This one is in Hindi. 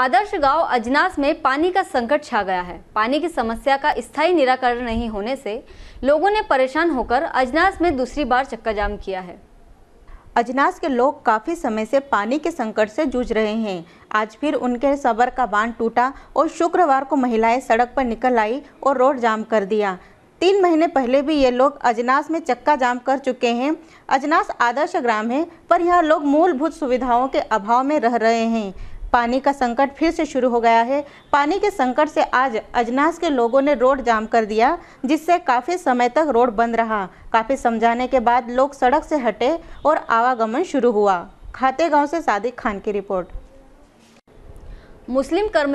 आदर्श गांव अजनास में पानी का संकट छा गया है पानी की समस्या का स्थायी निराकरण नहीं होने से लोगों ने परेशान होकर अजनास में दूसरी बार चक्का जाम किया है अजनास के लोग काफ़ी समय से पानी के संकट से जूझ रहे हैं आज फिर उनके सबर का बांध टूटा और शुक्रवार को महिलाएं सड़क पर निकल आई और रोड जाम कर दिया तीन महीने पहले भी ये लोग अजनास में चक्का जाम कर चुके हैं अजनास आदर्श ग्राम है पर यहाँ लोग मूलभूत सुविधाओं के अभाव में रह रहे हैं पानी का संकट फिर से शुरू हो गया है पानी के संकट से आज अजनास के लोगों ने रोड जाम कर दिया जिससे काफ़ी समय तक रोड बंद रहा काफ़ी समझाने के बाद लोग सड़क से हटे और आवागमन शुरू हुआ खाते गांव से सादिक खान की रिपोर्ट मुस्लिम कर्म